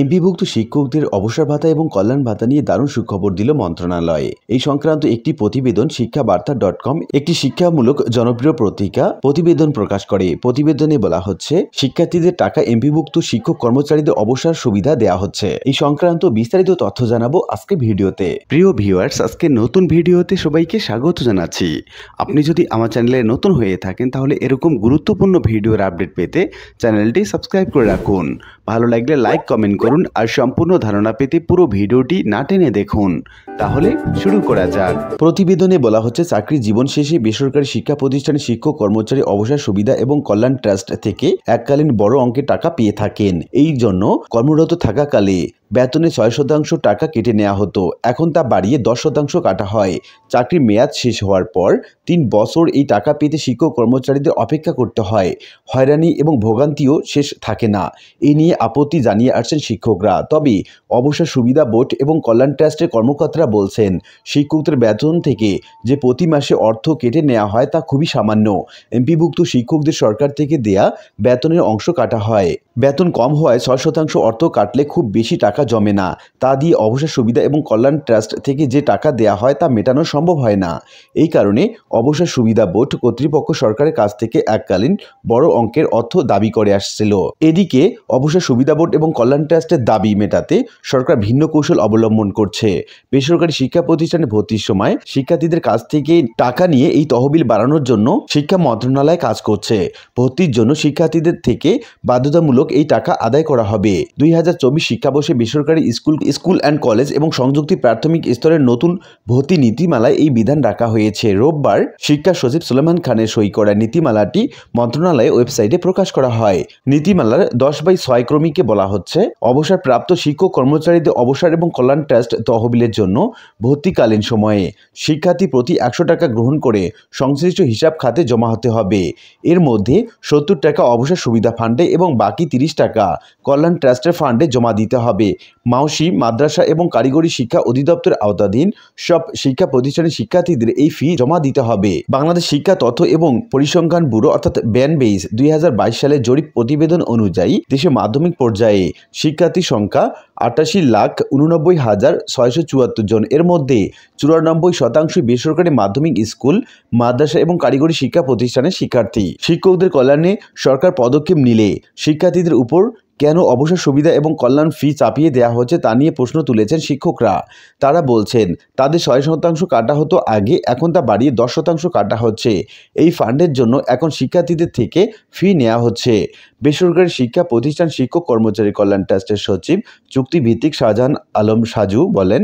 এমপিভুক্ত শিক্ষকদের অবসর ভাতা এবং কল্যাণ ভাতা নিয়ে দারুণ সুখবর দিল মন্ত্রণালয়ে এই সংক্রান্ত একটি প্রতিবেদন শিক্ষাবার্তা ডট কম একটি শিক্ষামূলক জনপ্রিয় পত্রিকা প্রতিবেদন প্রকাশ করে প্রতিবেদনে বলা হচ্ছে শিক্ষার্থীদের টাকা এমপিভুক্ত শিক্ষক কর্মচারীদের অবসর সুবিধা দেয়া হচ্ছে এই সংক্রান্ত বিস্তারিত তথ্য জানাবো আজকে ভিডিওতে প্রিয় ভিউয়ার্স আজকে নতুন ভিডিওতে সবাইকে স্বাগত জানাচ্ছি আপনি যদি আমার চ্যানেলে নতুন হয়ে থাকেন তাহলে এরকম গুরুত্বপূর্ণ ভিডিওর আপডেট পেতে চ্যানেলটি সাবস্ক্রাইব করে রাখুন ভালো লাগলে লাইক কমেন্ট করুন আর সম্পূর্ণ ধারণা পেতে পুরো ভিডিওটি না টেনে দেখুন তাহলে শুরু করা যাক প্রতিবেদনে বলা হচ্ছে চাকরি জীবন শেষে বেসরকারি শিক্ষা প্রতিষ্ঠানের শিক্ষক কর্মচারী অবসর সুবিধা এবং কল্যাণ ট্রাস্ট থেকে এককালীন বড় অঙ্কে টাকা পেয়ে থাকেন এই জন্য কর্মরত থাকাকালে বেতনে ছয় শতাংশ টাকা কেটে নেওয়া হতো এখন তা বাড়িয়ে দশ শতাংশ কাটা হয় চাকরির মেয়াদ শেষ হওয়ার পর তিন বছর এই টাকা পেতে শিক্ষক কর্মচারীদের অপেক্ষা করতে হয় হয়রানি এবং ভোগান্তিও শেষ থাকে না এ নিয়ে আপত্তি জানিয়ে আসছেন শিক্ষকরা তবে অবসর সুবিধা বোর্ড এবং কল্যাণ ট্রাস্টের কর্মকর্তারা বলছেন শিক্ষকদের বেতন থেকে যে প্রতি মাসে অর্থ কেটে নেওয়া হয় তা খুবই সামান্য এমপিভুক্ত শিক্ষকদের সরকার থেকে দেয়া বেতনের অংশ কাটা হয় বেতন কম হওয়ায় ছয় শতাংশ অর্থ কাটলে খুব বেশি টাকা জমে না তা দিয়ে অবসর সুবিধা এবং কল্যাণ ট্রাস্ট থেকে যে টাকা দেয়া হয় তা মেটানো সম্ভব হয় না এই কারণে অবসর সুবিধা বোর্ড কর্তৃপক্ষ সরকারের কাছ থেকে এককালীন বড় অঙ্কের অর্থ দাবি করে আসছিল এদিকে অবসর সুবিধা বোর্ড এবং কল্যাণ ট্রাস্টের দাবি মেটাতে সরকার ভিন্ন কৌশল অবলম্বন করছে বেসরকারি শিক্ষা প্রতিষ্ঠানে ভর্তির সময় শিক্ষার্থীদের কাছ থেকে টাকা নিয়ে এই তহবিল বাড়ানোর জন্য শিক্ষা মন্ত্রণালয় কাজ করছে ভর্তির জন্য শিক্ষার্থীদের থেকে বাধ্যতামূলক মূলক এই টাকা আদায় করা হবে দুই হাজার চব্বিশ শিক্ষাবর্ষে বেসরকারি স্কুল স্কুল অ্যান্ড কলেজ এবং সংযুক্তি প্রাথমিক স্তরের নতুন ভর্তি নীতিমালায় এই বিধান রাখা হয়েছে রোববার শিক্ষা সচিব সুলেমান খানের সই করা নীতিমালাটি মন্ত্রণালয়ে ওয়েবসাইটে প্রকাশ করা হয় নীতিমালার দশ বাই ছয় ক্রমিকে বলা হচ্ছে অবসরপ্রাপ্ত শিক্ষক কর্মচারীদের অবসর এবং কল্যাণ ট্রাস্ট তহবিলের জন্য ভর্তিকালীন সময়ে শিক্ষার্থী প্রতি একশো টাকা গ্রহণ করে সংশ্লিষ্ট হিসাব খাতে জমা হতে হবে এর মধ্যে সত্তর টাকা অবসর সুবিধা ফান্ডে এবং বাকি তিরিশ টাকা কল্যাণ ট্রাস্টের ফান্ডে জমা দিতে হবে মাউসি মাদ্রাসা এবং কারিগরি শিক্ষা অধিদপ্তর আওতাধীন সব শিক্ষা প্রতিষ্ঠানের শিক্ষার্থীদের এই ফি জমা দিতে হবে বাংলাদেশ শিক্ষা তথ্য এবং পরিসংখ্যান ব্যুরো অর্থাৎ বেইস দুই সালে জরিপ প্রতিবেদন অনুযায়ী দেশে মাধ্যমিক পর্যায়ে শিক্ষার্থী সংখ্যা আটাশি লাখ উননব্বই হাজার ছয়শো চুয়াত্তর জন এর মধ্যে চুরানব্বই শতাংশ বেসরকারি মাধ্যমিক স্কুল মাদ্রাসা এবং কারিগরি শিক্ষা প্রতিষ্ঠানের শিক্ষার্থী শিক্ষকদের কল্যাণে সরকার পদক্ষেপ নিলে শিক্ষার্থীদের উপর কেন অবসর সুবিধা এবং কল্যাণ ফি চাপিয়ে দেয়া হচ্ছে তা নিয়ে প্রশ্ন তুলেছেন শিক্ষকরা তারা বলছেন তাদের ছয় শতাংশ কাটা হতো আগে এখন তা বাড়িয়ে দশ শতাংশ কাটা হচ্ছে এই ফান্ডের জন্য এখন শিক্ষার্থীদের থেকে ফি নেওয়া হচ্ছে বেসরকারি শিক্ষা প্রতিষ্ঠান শিক্ষক কর্মচারী কল্যাণ ট্রাস্টের সচিব চুক্তিভিত্তিক শাহজাহান আলম সাজু বলেন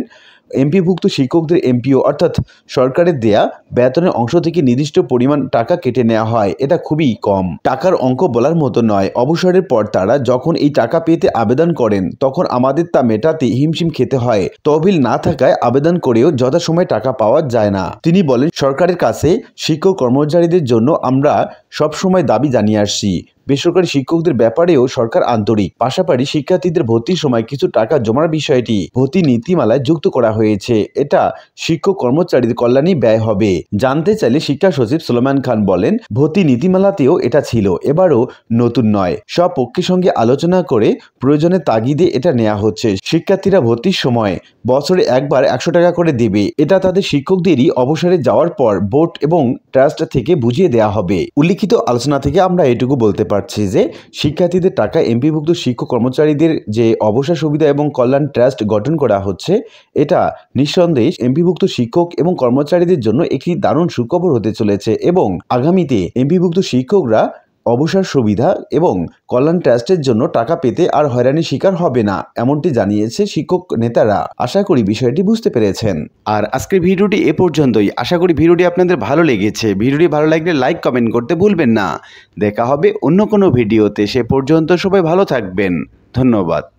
এমপিভুক্ত শিক্ষকদের এমপিও অর্থাৎ সরকারের দেয়া বেতনের অংশ থেকে নির্দিষ্ট পরিমাণ টাকা কেটে নেওয়া হয় এটা খুবই কম টাকার অঙ্ক বলার মতো নয় অবসরের পর তারা যখন এই টাকা পেতে আবেদন করেন তখন আমাদের তা মেটাতে হিমশিম খেতে হয় তহবিল না থাকায় আবেদন করেও যথাসময়ে টাকা পাওয়া যায় না তিনি বলেন সরকারের কাছে শিক্ষক কর্মচারীদের জন্য আমরা সবসময় দাবি জানিয়ে আসছি বেসরকারি শিক্ষকদের ব্যাপারেও সরকার আন্তরিক পাশাপাশি শিক্ষার্থীদের ভর্তির সময় কিছু টাকা জমার বিষয়টি ভর্তি নীতিমালায় যুক্ত করা হয়েছে এটা শিক্ষক কর্মচারীদের কল্যাণে ব্যয় হবে জানতে চাইলে শিক্ষা সচিব সোলমান খান বলেন ভর্তি নীতিমালাতেও এটা ছিল এবারও নতুন নয় সব পক্ষের সঙ্গে আলোচনা করে প্রয়োজনে তাগিদে এটা নেওয়া হচ্ছে শিক্ষার্থীরা ভর্তির সময় বছরে একবার একশো টাকা করে দেবে এটা তাদের শিক্ষকদেরই অবসরে যাওয়ার পর বোর্ড এবং ট্রাস্ট থেকে বুঝিয়ে দেওয়া হবে উল্লিখিত লিখিত আলোচনা থেকে আমরা এটুকু বলতে পারছি যে শিক্ষার্থীদের টাকা এমপিভুক্ত শিক্ষক কর্মচারীদের যে অবসর সুবিধা এবং কল্যাণ ট্রাস্ট গঠন করা হচ্ছে এটা নিঃসন্দেহ এমপিভুক্ত শিক্ষক এবং কর্মচারীদের জন্য একটি দারুণ সুখবর হতে চলেছে এবং আগামীতে এমপিভুক্ত শিক্ষকরা অবসর সুবিধা এবং কল্যাণ ট্রাস্টের জন্য টাকা পেতে আর হয়রানির শিকার হবে না এমনটি জানিয়েছে শিক্ষক নেতারা আশা করি বিষয়টি বুঝতে পেরেছেন আর আজকের ভিডিওটি এ পর্যন্তই আশা করি ভিডিওটি আপনাদের ভালো লেগেছে ভিডিওটি ভালো লাগলে লাইক কমেন্ট করতে ভুলবেন না দেখা হবে অন্য কোনো ভিডিওতে সে পর্যন্ত সবাই ভালো থাকবেন ধন্যবাদ